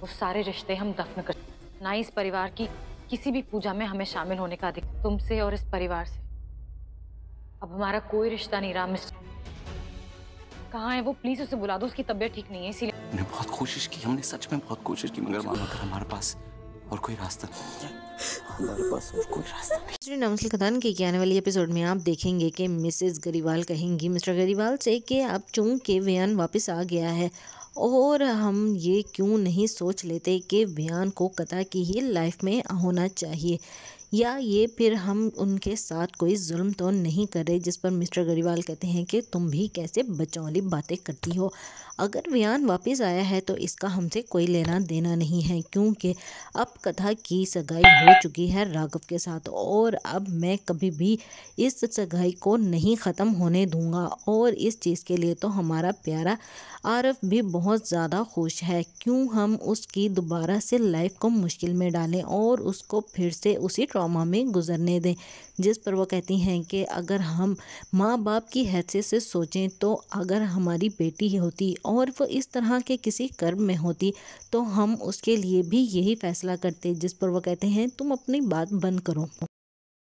वो सारे रिश्ते हम दफन कर ना इस परिवार की किसी भी पूजा में हमें शामिल होने का अधिकार तुमसे और इस परिवार से अब हमारा कोई रिश्ता नहीं रहा मिस्टर कहाँ है वो प्लीज उसे बुला दो उसकी तबीयत ठीक नहीं है इसीलिए हमने बहुत कोशिश की हमने सच में बहुत कोशिश की मगर मानो हमारे पास और कोई रास्ता नहीं कोई रास्ता नहीं आने वाली एपिसोड में आप देखेंगे कि मिसेस गरीवाल कहेंगी मिस्टर गरीवाल से कि अब चूंकि बयान वापस आ गया है और हम ये क्यों नहीं सोच लेते कि बयान को कता की ही लाइफ में होना चाहिए या ये फिर हम उनके साथ कोई जुल्म तो नहीं कर रहे जिस पर मिस्टर गरीवाल कहते हैं कि तुम भी कैसे वाली बातें करती हो अगर वियान वापस आया है तो इसका हमसे कोई लेना देना नहीं है क्योंकि अब कथा की सगाई हो चुकी है राघव के साथ और अब मैं कभी भी इस सगाई को नहीं ख़त्म होने दूंगा और इस चीज़ के लिए तो हमारा प्यारा आरफ भी बहुत ज़्यादा खुश है क्यों हम उसकी दोबारा से लाइफ को मुश्किल में डालें और उसको फिर से उसी ट्रॉमा में गुजरने दें जिस पर वो कहती हैं कि अगर हम माँ बाप की हैसियत से सोचें तो अगर हमारी बेटी होती और वो इस तरह के किसी कर्म में होती तो हम उसके लिए भी यही फ़ैसला करते जिस पर वो कहते हैं तुम अपनी बात बंद करो